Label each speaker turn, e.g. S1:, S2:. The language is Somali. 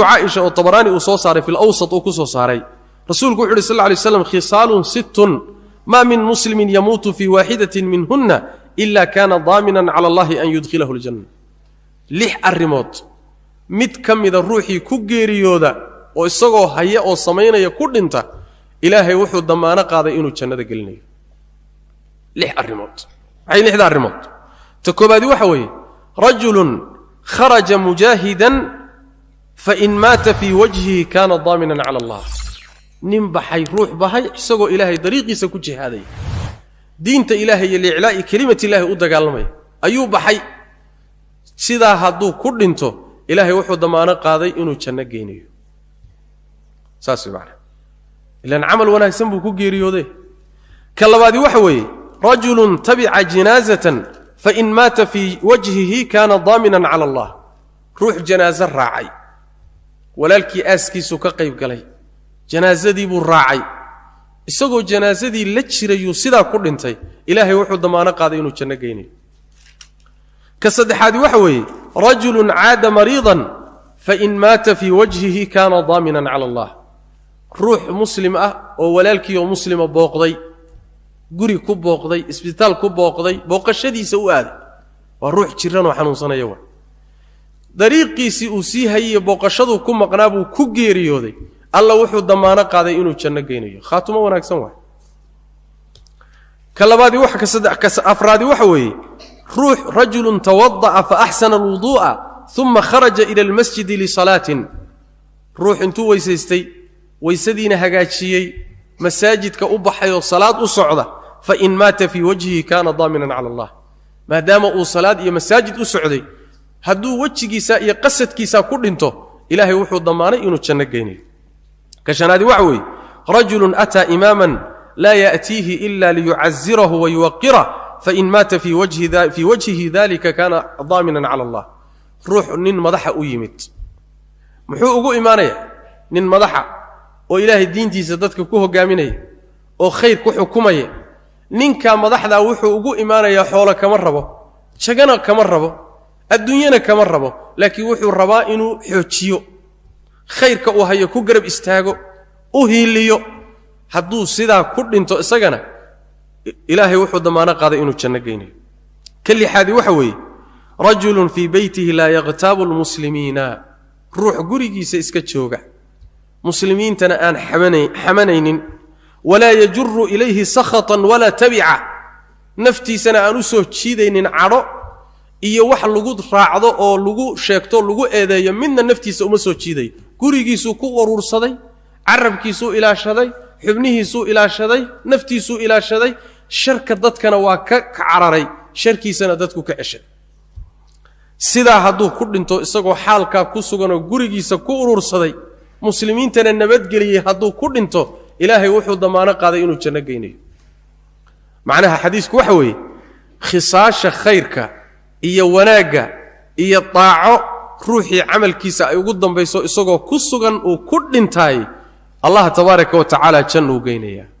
S1: caaisha oo tabaraani uu soo saaray filawsat uu ku soo saaray rasuulku wuxu uhi sal lla lay slam khisaalun sittun maa min muslimin yamuutu fii waaxidatin minhunna ila kaana daaminan cala allahi an yudkhilahu ljanna lix arrimood mid ka mida ruuxii ku geeriyooda oo isagoo haya oo samaynaya ku dhinta ilaahay wuxuu dammaano qaaday inuu jannada gelinayo lix arrimood maxay lixda arrimood ta koobaadi waxa weeye rajulun kharaja mujaahidan fain maata fii wajhihi kaana daaminan cala allah nin baxay ruux bahay isagoo ilaahay dariiqiisa ku jihaaday diinta ilaahay iyo liiclaa'i kelimat illaahi u dagaalamaya ayuu baxay sidaa hadduu ku dhinto ilaahay wuxuu damaano qaaday inuu janno geynayo saas way macana ilaan camal wanaagsan buu ku geeriyoode ka labaadi waxa weeye rajulun tabica jinaazatan fain maata fii wajhihi kaana daaminan cala allah ruux janaaso raacay walaalkii aaskiisuu ka qayb galay janaasadii buu raacay isagoo janaasadii la jirayuu sidaa ku dhintay ilaahay wuxuu damaano qaaday inuu janno geynayo ka saddexaadi waxa weeye rajulun caada mariidan fain maata fii wajhihi kaana daaminan cala allah ruux muslim ah oo walaalkii oo muslima booqday guri ku booqday isbitaal ku booqday booqashadiisa u aaday waa ruux jiranoo xanuunsanaya dariiqiisii uu sii hayey booqashaduu ku maqnaa buu ku geeriyooday alla wuxuu damaano qaaday inuu janno geynayo khaatumo wanaagsan waay ka labaadii afraadii waxa weeye ruux rajulun tawadaca fa axsana alwuduu'a uma kharaja ila almasjidi lisalaatin ruux intuu weysaystay weysadiina hagaajiyey masaajidka u baxay oo salaad u socda fain maata fii wajhihi kaana daaminan cala allah maadaama uu salaad iyo masaajid u socday hadduu wejigiisa iyo qasadkiisa ku dhinto ilaahay wuxuu damaanay inuu janno geynayo ka shanaadi waxa weeye rajulun ataa imaaman laa ya'tiihi ila liyucazirahu wayuwaqirah fain maata fii wajhihi dalika kaana daaminan cala allah ruux nin madaxa u yimid muxuu ugu imaanayaa nin madaxa oo ilaahay diintiisa dadka ku hogaaminaya oo khayr ku xukumaya ninkaa madaxdaa wuxuu ugu imaanayaa xoolo kama rabo jagana kama rabo adduunyana kama rabo laakiin wuxuu rabaa inuu xoojiyo khayrka uu hayo ku garab istaago u hiiliyo hadduu sidaa ku dhinto isagana ilaahay wuxuu damaano qaaday inuu janno geynayo ka lixaadii waxa weeye rajulun fii beytihi laa yaktaabu lmuslimiina ruux gurigiisa iska jooga muslimiintana aan xamanaynin walaa yajuru ilayhi sakhatan walaa tabica naftiisana aan u soo jiidaynin cadho iyo wax lagu raacdo oo lagu sheegto lagu eedeeyo midna naftiisa uma soo jiidayo gurigiisuu ku uruursaday carabkiisuu ilaashaday xubnihiisuu ilaashaday naftiisuu ilaashaday sharka dadkana waa ka cararay sharkiisana dadku ka ceshay sidaa hadduu ku dhinto isagoo xaalkaa ku suganoo gurigiisa ku urursaday muslimiintana nabadgeliyey hadduu ku dhinto ilaahay wuxuu damaano qaaday inuu janno geynayo macnaha xadiisku waxa weeye khisaasha khayrka iyo wanaagga iyo daaco ruuxii camalkiisa ay ugu dambayso isagoo ku sugan uu ku dhintaay allah tabaaraka wa tacaala uu geynayaa